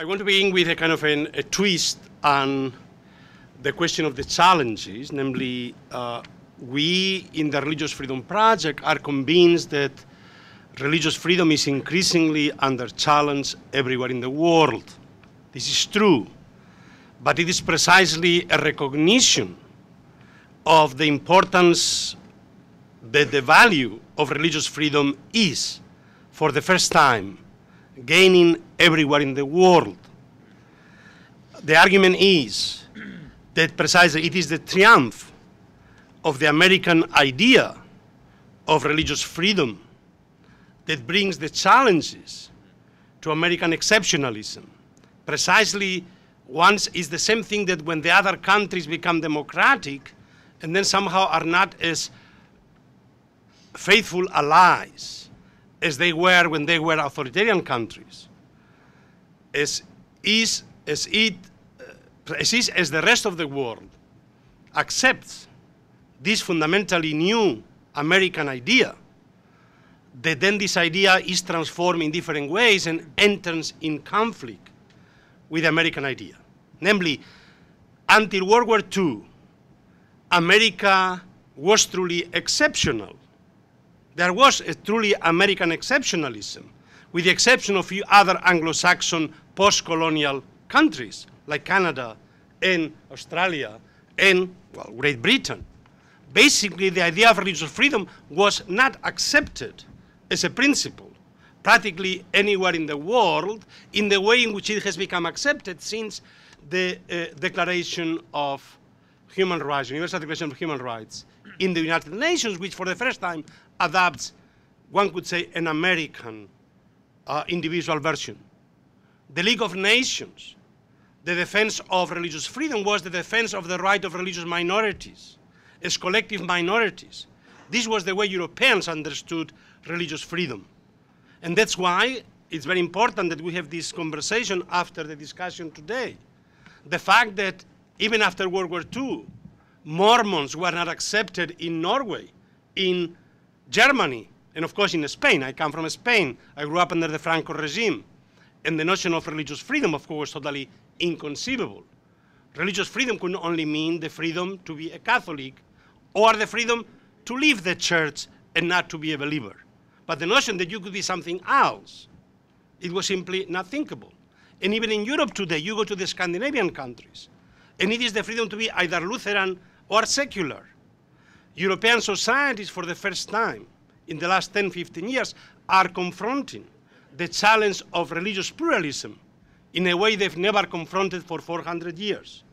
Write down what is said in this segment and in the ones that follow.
I want to begin with a kind of an, a twist on the question of the challenges, namely, uh, we in the Religious Freedom Project are convinced that religious freedom is increasingly under challenge everywhere in the world. This is true, but it is precisely a recognition of the importance that the value of religious freedom is, for the first time, gaining everywhere in the world. The argument is that precisely it is the triumph of the American idea of religious freedom that brings the challenges to American exceptionalism. Precisely once is the same thing that when the other countries become democratic and then somehow are not as faithful allies as they were when they were authoritarian countries, as is as it uh, as is as the rest of the world accepts this fundamentally new American idea, that then this idea is transformed in different ways and enters in conflict with the American idea. Namely, until World War II, America was truly exceptional there was a truly American exceptionalism, with the exception of few other Anglo-Saxon post-colonial countries like Canada and Australia and well, Great Britain. Basically, the idea of religious freedom was not accepted as a principle practically anywhere in the world in the way in which it has become accepted since the uh, Declaration of Human Rights, Universal Declaration of Human Rights in the United Nations, which for the first time adopts, one could say, an American uh, individual version. The League of Nations, the defense of religious freedom was the defense of the right of religious minorities, as collective minorities. This was the way Europeans understood religious freedom. And that's why it's very important that we have this conversation after the discussion today. The fact that even after World War II, Mormons were not accepted in Norway, in Germany, and of course in Spain. I come from Spain. I grew up under the Franco regime. And the notion of religious freedom, of course, totally inconceivable. Religious freedom could only mean the freedom to be a Catholic or the freedom to leave the church and not to be a believer. But the notion that you could be something else, it was simply not thinkable. And even in Europe today, you go to the Scandinavian countries, and it is the freedom to be either Lutheran or secular. European societies, for the first time in the last 10, 15 years, are confronting the challenge of religious pluralism in a way they've never confronted for 400 years.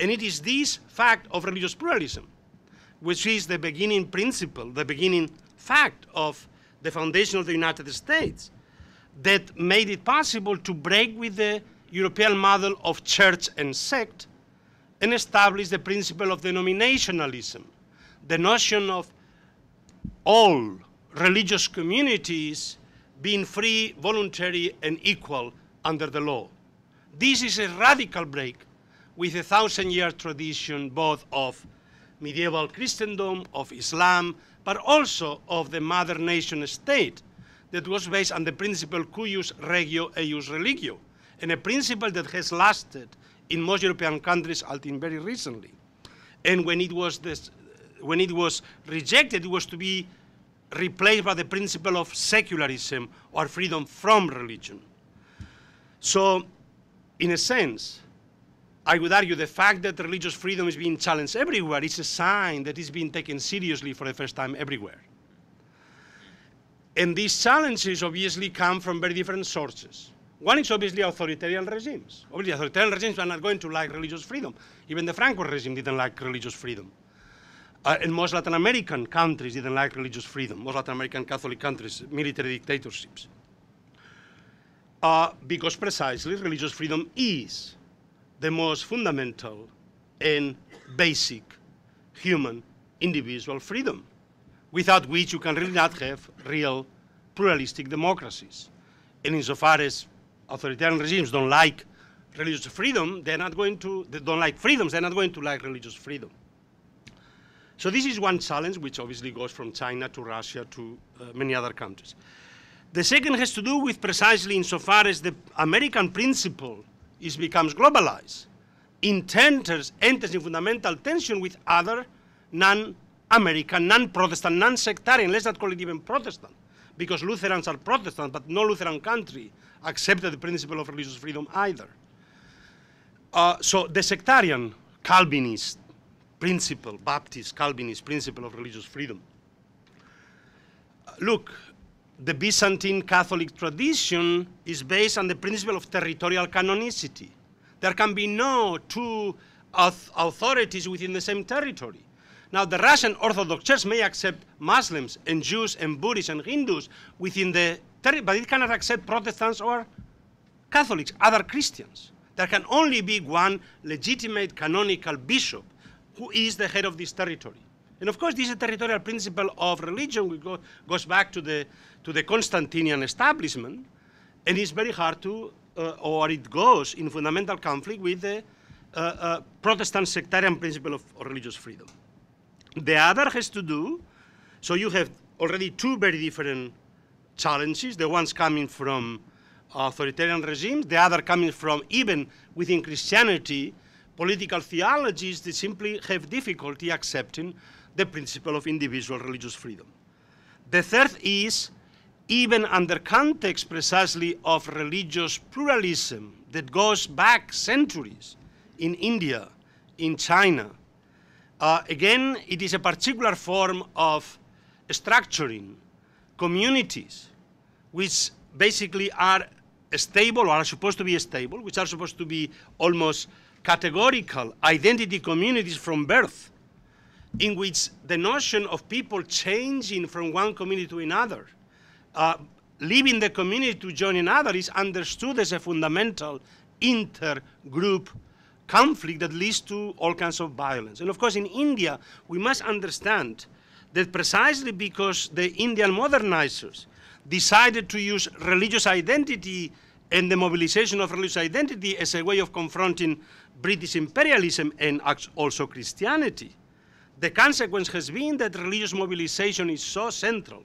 And it is this fact of religious pluralism, which is the beginning principle, the beginning fact of the foundation of the United States, that made it possible to break with the European model of church and sect and established the principle of denominationalism, the notion of all religious communities being free, voluntary, and equal under the law. This is a radical break with a thousand year tradition both of medieval Christendom, of Islam, but also of the mother nation state that was based on the principle cuius regio eius religio, and a principle that has lasted in most European countries until very recently. And when it was this, when it was rejected, it was to be replaced by the principle of secularism or freedom from religion. So, in a sense, I would argue the fact that religious freedom is being challenged everywhere is a sign that it's being taken seriously for the first time everywhere. And these challenges obviously come from very different sources. One is obviously authoritarian regimes. Obviously, authoritarian regimes are not going to like religious freedom. Even the Franco regime didn't like religious freedom. Uh, and most Latin American countries didn't like religious freedom, most Latin American Catholic countries, military dictatorships. Uh, because precisely religious freedom is the most fundamental and basic human individual freedom, without which you can really not have real pluralistic democracies. And insofar as authoritarian regimes don't like religious freedom, they're not going to, they don't like freedoms, they're not going to like religious freedom. So this is one challenge, which obviously goes from China to Russia to uh, many other countries. The second has to do with precisely insofar as the American principle is becomes globalized, it enters, enters in fundamental tension with other non-American, non-Protestant, non-sectarian, let's not call it even Protestant, because Lutherans are Protestant, but no Lutheran country accepted the principle of religious freedom either. Uh, so the sectarian Calvinist principle, Baptist Calvinist principle of religious freedom. Uh, look, the Byzantine Catholic tradition is based on the principle of territorial canonicity. There can be no two authorities within the same territory. Now, the Russian Orthodox Church may accept Muslims and Jews and Buddhists and Hindus within the territory, but it cannot accept Protestants or Catholics, other Christians. There can only be one legitimate canonical bishop who is the head of this territory. And of course, this is a territorial principle of religion, which go, goes back to the, to the Constantinian establishment, and it's very hard to, uh, or it goes in fundamental conflict with the uh, uh, Protestant sectarian principle of religious freedom. The other has to do, so you have already two very different challenges, the one's coming from authoritarian regimes, the other coming from even within Christianity, political theologies that simply have difficulty accepting the principle of individual religious freedom. The third is, even under context precisely of religious pluralism that goes back centuries in India, in China, uh, again, it is a particular form of structuring communities which basically are stable or are supposed to be stable, which are supposed to be almost categorical identity communities from birth, in which the notion of people changing from one community to another, uh, leaving the community to join another, is understood as a fundamental intergroup conflict that leads to all kinds of violence. And of course, in India, we must understand that precisely because the Indian modernizers decided to use religious identity and the mobilization of religious identity as a way of confronting British imperialism and also Christianity, the consequence has been that religious mobilization is so central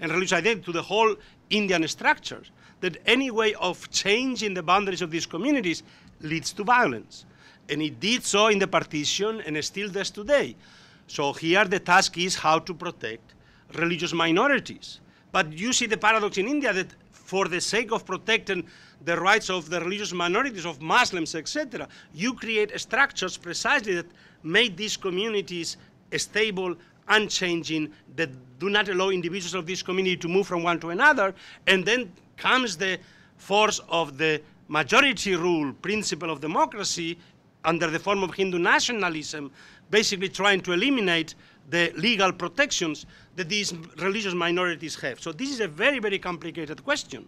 and religious identity to the whole Indian structure that any way of changing the boundaries of these communities leads to violence. And it did so in the partition and still does today. So here the task is how to protect religious minorities. But you see the paradox in India that for the sake of protecting the rights of the religious minorities, of Muslims, etc., you create structures precisely that make these communities stable, unchanging, that do not allow individuals of this community to move from one to another, and then comes the force of the majority rule principle of democracy under the form of Hindu nationalism, basically trying to eliminate the legal protections that these religious minorities have. So this is a very, very complicated question.